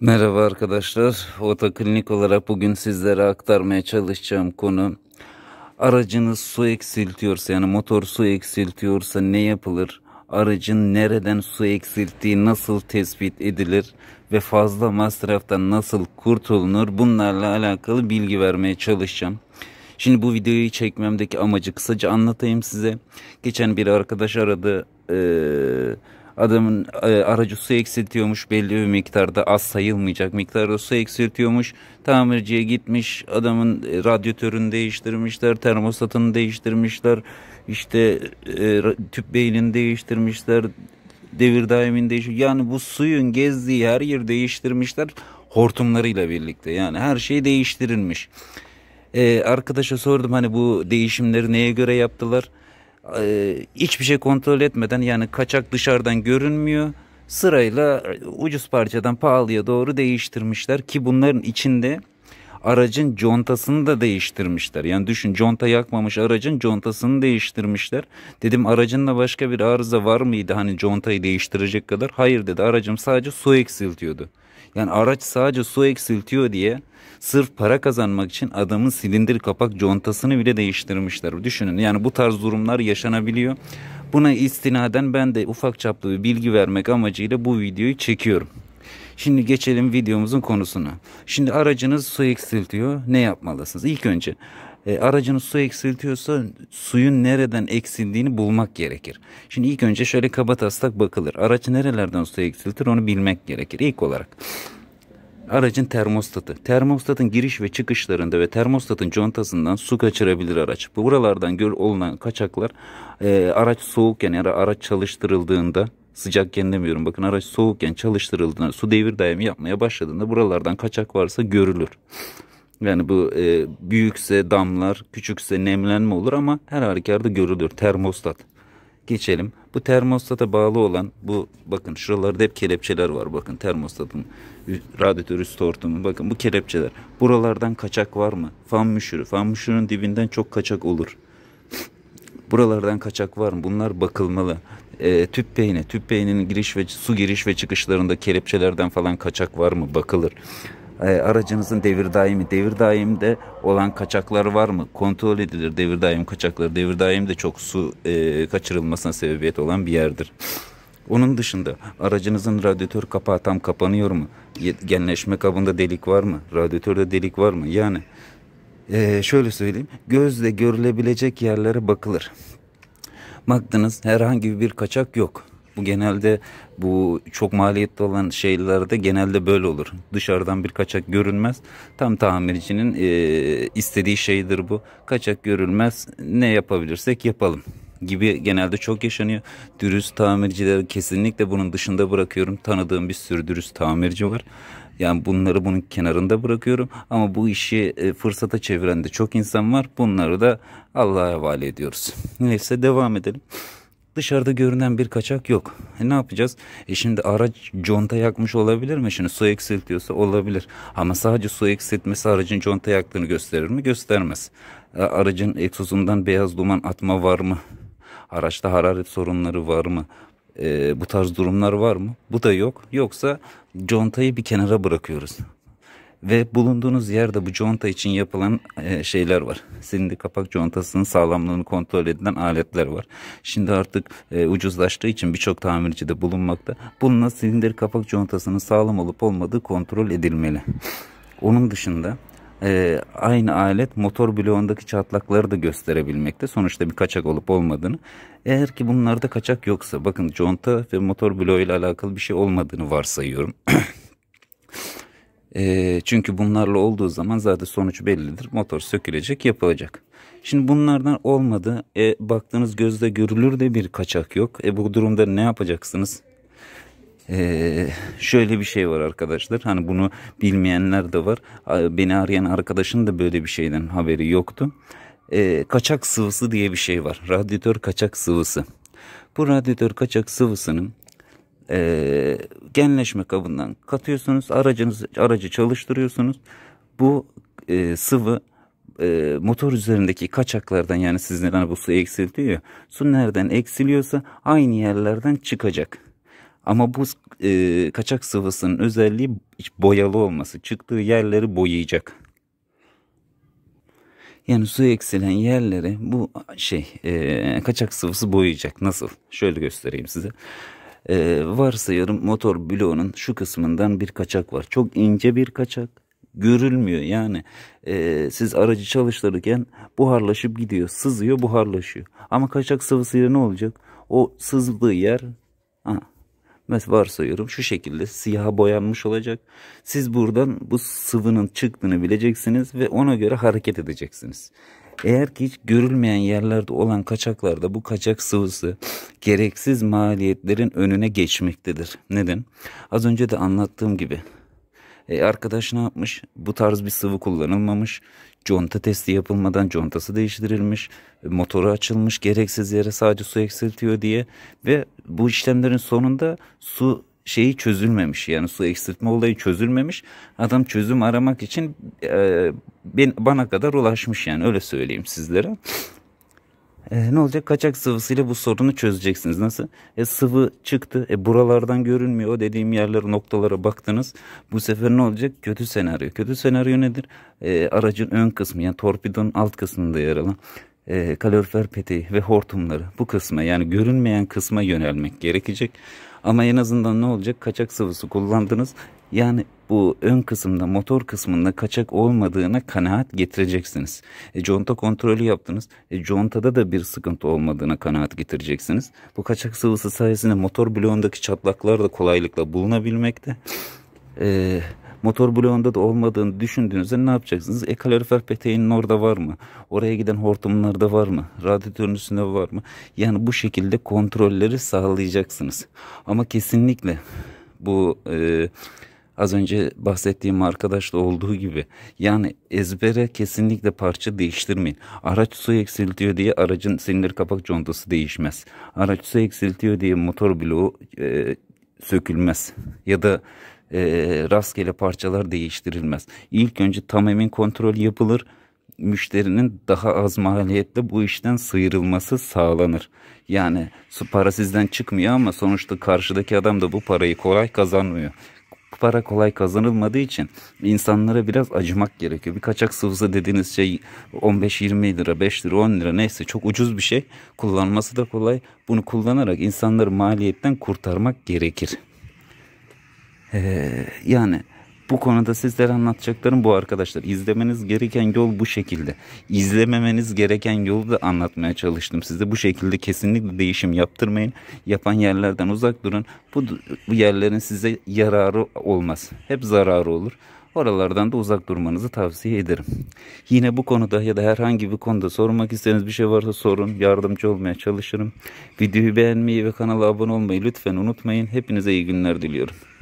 Merhaba arkadaşlar. Otoklinik olarak bugün sizlere aktarmaya çalışacağım konu aracınız su eksiltiyorsa yani motor su eksiltiyorsa ne yapılır? Aracın nereden su eksilttiği nasıl tespit edilir ve fazla masraftan nasıl kurtulunur? Bunlarla alakalı bilgi vermeye çalışacağım. Şimdi bu videoyu çekmemdeki amacı kısaca anlatayım size. Geçen bir arkadaş aradı. Ee, adamın e, aracı su eksiltiyormuş belli bir miktarda az sayılmayacak miktarda su eksiltiyormuş. Tamirciye gitmiş adamın e, radyatörünü değiştirmişler termostatını değiştirmişler işte e, tüp beynini değiştirmişler devir daimin değişiyor. Yani bu suyun gezdiği her yeri değiştirmişler hortumlarıyla birlikte yani her şey değiştirilmiş. Ee, arkadaşa sordum hani bu değişimleri neye göre yaptılar? Ee, hiçbir şey kontrol etmeden yani kaçak dışarıdan görünmüyor. Sırayla ucuz parçadan pahalıya doğru değiştirmişler ki bunların içinde aracın contasını da değiştirmişler. Yani düşün conta yakmamış aracın contasını değiştirmişler. Dedim aracında başka bir arıza var mıydı hani contayı değiştirecek kadar? Hayır dedi aracım sadece su eksiltiyordu. Yani araç sadece su eksiltiyor diye sırf para kazanmak için adamın silindir kapak contasını bile değiştirmişler. Düşünün yani bu tarz durumlar yaşanabiliyor. Buna istinaden ben de ufak çaplı bir bilgi vermek amacıyla bu videoyu çekiyorum. Şimdi geçelim videomuzun konusuna. Şimdi aracınız su eksiltiyor. Ne yapmalısınız? İlk önce e, aracınız su eksiltiyorsa suyun nereden eksildiğini bulmak gerekir. Şimdi ilk önce şöyle kaba taslak bakılır. Araç nerelerden su eksiltir onu bilmek gerekir ilk olarak. Aracın termostatı. Termostatın giriş ve çıkışlarında ve termostatın contasından su kaçırabilir araç. Buralardan gör olunan kaçaklar e, araç soğukken yani araç çalıştırıldığında sıcakken demiyorum. Bakın araç soğukken çalıştırıldığında su devir daimi yapmaya başladığında buralardan kaçak varsa görülür. Yani bu e, büyükse damlar, küçükse nemlenme olur ama her halükarda görülür. Termostat. Geçelim. Bu termostata bağlı olan bu bakın şuralarda hep kelepçeler var. Bakın termostatın radyatör üst hortumu. Bakın bu kelepçeler. Buralardan kaçak var mı? Fan müşürü. Fan müşürünün dibinden çok kaçak olur. Buralardan kaçak var mı? Bunlar bakılmalı. E, tüp beyni, tüp beyninin giriş ve su giriş ve çıkışlarında kelepçelerden falan kaçak var mı? Bakılır e, aracınızın devir daimi, devir daimde olan kaçaklar var mı? Kontrol edilir devir daim kaçakları. Devir daim de çok su e, kaçırılmasına sebebiyet olan bir yerdir. Onun dışında aracınızın radyatör kapağı tam kapanıyor mu? Genleşme kabında delik var mı? Radyatörde delik var mı? Yani e, şöyle söyleyeyim gözle görülebilecek yerlere bakılır. Baktınız herhangi bir kaçak yok. Bu genelde bu çok maliyetli olan şeylerde genelde böyle olur. Dışarıdan bir kaçak görünmez. Tam tamircinin e, istediği şeydir bu. Kaçak görülmez. Ne yapabilirsek yapalım gibi genelde çok yaşanıyor. Dürüst tamircileri kesinlikle bunun dışında bırakıyorum. Tanıdığım bir sürü dürüst tamirci var. Yani bunları bunun kenarında bırakıyorum ama bu işi e, fırsata çeviren de çok insan var. Bunları da Allah'a havale ediyoruz. Neyse devam edelim. Dışarıda görünen bir kaçak yok. E ne yapacağız? E şimdi araç conta yakmış olabilir mi? Şimdi su eksiltiyorsa olabilir. Ama sadece su eksiltmesi aracın conta yaktığını gösterir mi? Göstermez. E, aracın egzozundan beyaz duman atma var mı? Araçta hararet sorunları var mı? e, bu tarz durumlar var mı? Bu da yok. Yoksa contayı bir kenara bırakıyoruz. Ve bulunduğunuz yerde bu conta için yapılan e, şeyler var. Silindir kapak contasının sağlamlığını kontrol edilen aletler var. Şimdi artık e, ucuzlaştığı için birçok tamirci de bulunmakta. Bununla silindir kapak contasının sağlam olup olmadığı kontrol edilmeli. Onun dışında e, aynı alet motor bloğundaki çatlakları da gösterebilmekte. Sonuçta bir kaçak olup olmadığını. Eğer ki bunlarda kaçak yoksa bakın conta ve motor bloğu ile alakalı bir şey olmadığını varsayıyorum. e, çünkü bunlarla olduğu zaman zaten sonuç bellidir. Motor sökülecek yapılacak. Şimdi bunlardan olmadı. E, baktığınız gözde görülür de bir kaçak yok. E, bu durumda ne yapacaksınız? Ee, şöyle bir şey var arkadaşlar hani bunu bilmeyenler de var ee, beni arayan arkadaşın da böyle bir şeyden haberi yoktu ee, kaçak sıvısı diye bir şey var radyatör kaçak sıvısı bu radyatör kaçak sıvısının e, genleşme kabından katıyorsunuz aracınız aracı çalıştırıyorsunuz bu e, sıvı e, motor üzerindeki kaçaklardan yani sizin hani bu su eksiltiyor su nereden eksiliyorsa aynı yerlerden çıkacak ama bu e, kaçak sıvısının özelliği boyalı olması. Çıktığı yerleri boyayacak. Yani su eksilen yerleri bu şey e, kaçak sıvısı boyayacak. Nasıl? Şöyle göstereyim size. E, varsayarım motor bloğunun şu kısmından bir kaçak var. Çok ince bir kaçak. Görülmüyor yani e, siz aracı çalıştırırken buharlaşıp gidiyor sızıyor buharlaşıyor ama kaçak sıvısıyla ne olacak o sızdığı yer ha, varsayıyorum şu şekilde siyah boyanmış olacak. Siz buradan bu sıvının çıktığını bileceksiniz ve ona göre hareket edeceksiniz. Eğer ki hiç görülmeyen yerlerde olan kaçaklarda bu kaçak sıvısı gereksiz maliyetlerin önüne geçmektedir. Neden? Az önce de anlattığım gibi e, arkadaş ne yapmış? Bu tarz bir sıvı kullanılmamış. Conta testi yapılmadan contası değiştirilmiş. E, motoru açılmış gereksiz yere sadece su eksiltiyor diye. Ve bu işlemlerin sonunda su şeyi çözülmemiş yani su eksiltme olayı çözülmemiş adam çözüm aramak için e, ben, bana kadar ulaşmış yani öyle söyleyeyim sizlere e, ne olacak? Kaçak sıvısıyla bu sorunu çözeceksiniz. Nasıl? E, sıvı çıktı. E, buralardan görünmüyor. dediğim yerlere noktalara baktınız. Bu sefer ne olacak? Kötü senaryo. Kötü senaryo nedir? E, aracın ön kısmı yani torpidonun alt kısmında yer alan e, kalorifer peteği ve hortumları bu kısma yani görünmeyen kısma yönelmek gerekecek. Ama en azından ne olacak? Kaçak sıvısı kullandınız. Yani bu ön kısımda motor kısmında kaçak olmadığına kanaat getireceksiniz. E, conta kontrolü yaptınız. E, contada da bir sıkıntı olmadığına kanaat getireceksiniz. Bu kaçak sıvısı sayesinde motor bloğundaki çatlaklar da kolaylıkla bulunabilmekte. E, motor bloğunda da olmadığını düşündüğünüzde ne yapacaksınız? E kalorifer peteğinin orada var mı? Oraya giden hortumlar da var mı? Radyatörün üstünde var mı? Yani bu şekilde kontrolleri sağlayacaksınız. Ama kesinlikle bu... E, Az önce bahsettiğim arkadaşla olduğu gibi yani ezbere kesinlikle parça değiştirmeyin. Araç su eksiltiyor diye aracın silindir kapak contası değişmez. Araç su eksiltiyor diye motor bloğu e, sökülmez. Ya da e, rastgele parçalar değiştirilmez. İlk önce tam emin kontrol yapılır müşterinin daha az maliyetle bu işten sıyrılması sağlanır. Yani para sizden çıkmıyor ama sonuçta karşıdaki adam da bu parayı kolay kazanmıyor para kolay kazanılmadığı için insanlara biraz acımak gerekiyor. Bir kaçak sıvısı dediğiniz şey 15-20 lira, 5 lira, 10 lira neyse çok ucuz bir şey. Kullanması da kolay. Bunu kullanarak insanları maliyetten kurtarmak gerekir. Ee, yani bu konuda sizlere anlatacaklarım bu arkadaşlar. İzlemeniz gereken yol bu şekilde. İzlememeniz gereken yolu da anlatmaya çalıştım size. Bu şekilde kesinlikle değişim yaptırmayın. Yapan yerlerden uzak durun. Bu, bu yerlerin size yararı olmaz. Hep zararı olur. Oralardan da uzak durmanızı tavsiye ederim. Yine bu konuda ya da herhangi bir konuda sormak istediğiniz bir şey varsa sorun. Yardımcı olmaya çalışırım. Videoyu beğenmeyi ve kanala abone olmayı lütfen unutmayın. Hepinize iyi günler diliyorum.